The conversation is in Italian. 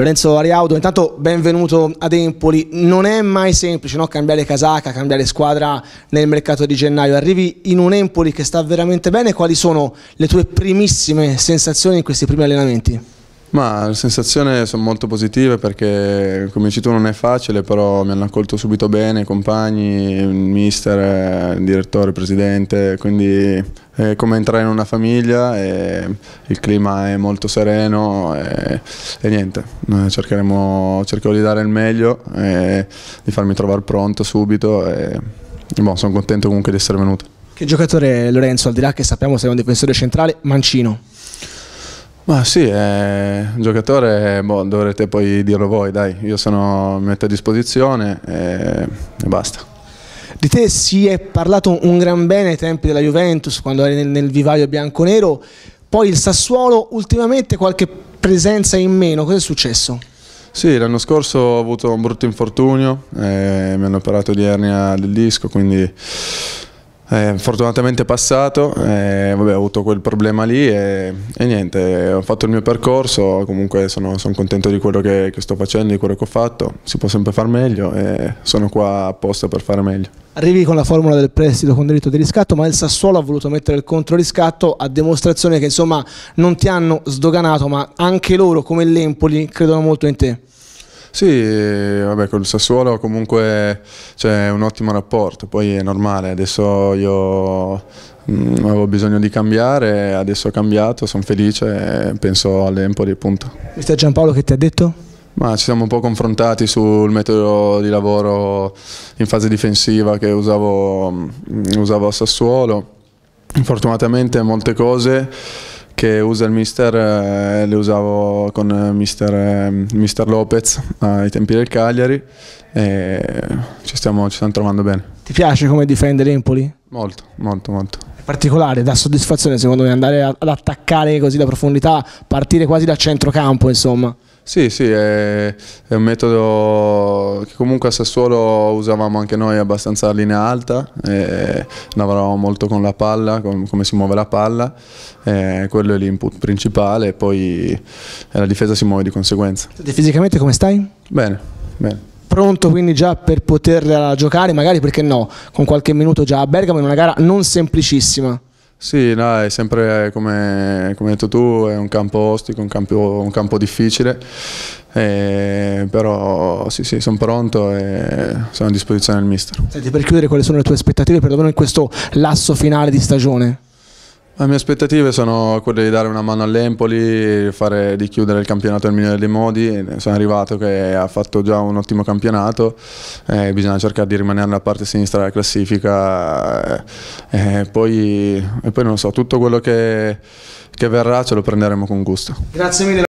Lorenzo Ariaudo, intanto benvenuto ad Empoli. Non è mai semplice no? cambiare casacca, cambiare squadra nel mercato di gennaio. Arrivi in un Empoli che sta veramente bene. Quali sono le tue primissime sensazioni in questi primi allenamenti? Ma le sensazioni sono molto positive perché come dici tu non è facile, però mi hanno accolto subito bene i compagni, il mister, il direttore, il presidente, quindi è come entrare in una famiglia, il clima è molto sereno e, e niente, cercheremo, cercherò di dare il meglio, e di farmi trovare pronto subito e boh, sono contento comunque di essere venuto. Che giocatore è Lorenzo, al di là che sappiamo sei un difensore centrale, mancino? Ma sì, è un giocatore, boh, dovrete poi dirlo voi, dai, io sono, mi metto a disposizione e, e basta. Di te si è parlato un gran bene ai tempi della Juventus, quando eri nel, nel vivaio bianco-nero, poi il Sassuolo, ultimamente qualche presenza in meno, cosa è successo? Sì, l'anno scorso ho avuto un brutto infortunio, eh, mi hanno operato di ernia del disco, quindi eh, fortunatamente è passato, eh, vabbè, ho avuto quel problema lì e, e, niente, ho fatto il mio percorso, comunque sono, sono contento di quello che, che, sto facendo, di quello che ho fatto, si può sempre far meglio e sono qua apposta per fare meglio. Arrivi con la formula del prestito con diritto di riscatto, ma il Sassuolo ha voluto mettere il controriscatto a dimostrazione che insomma non ti hanno sdoganato, ma anche loro come l'Empoli credono molto in te. Sì, vabbè, con il Sassuolo comunque c'è un ottimo rapporto, poi è normale, adesso io mh, mm, avevo bisogno di cambiare, adesso ho cambiato, sono felice e penso all'Empoli punto. Mister Giampaolo che ti ha detto? Ma ci siamo un po' confrontati sul metodo di lavoro in fase difensiva che usavo, mm, usavo a Sassuolo. Fortunatamente molte cose che usa il mister, eh, le usavo con eh, mister, eh, mister Lopez ai tempi del Cagliari e ci stiamo, ci stiamo trovando bene. Ti piace come difende l'Empoli? Molto, molto, molto. È particolare, dà soddisfazione secondo me andare ad attaccare così la profondità, partire quasi da centrocampo insomma. Sì, sì, è, è, un metodo che comunque a Sassuolo usavamo anche noi abbastanza a linea alta, eh, lavoravamo molto con la palla, con, come si muove la palla, eh, quello è l'input principale e poi la difesa si muove di conseguenza. E fisicamente come stai? Bene, bene. Pronto quindi già per poter giocare, magari perché no, con qualche minuto già a Bergamo in una gara non semplicissima. Sì, no, è sempre come, come hai detto tu, è un campo ostico, un campo, un campo difficile, eh, però sì, sì, sono pronto e sono a disposizione del mister. Senti, per chiudere, quali sono le tue aspettative perlomeno in questo lasso finale di stagione? Le mie aspettative sono quelle di dare una mano all'Empoli, fare, di chiudere il campionato nel migliore dei modi. Sono arrivato che ha fatto già un ottimo campionato, eh, bisogna cercare di rimanere nella parte sinistra della classifica. Eh, eh poi, e poi non so, tutto quello che, che verrà ce lo prenderemo con gusto. Grazie mille.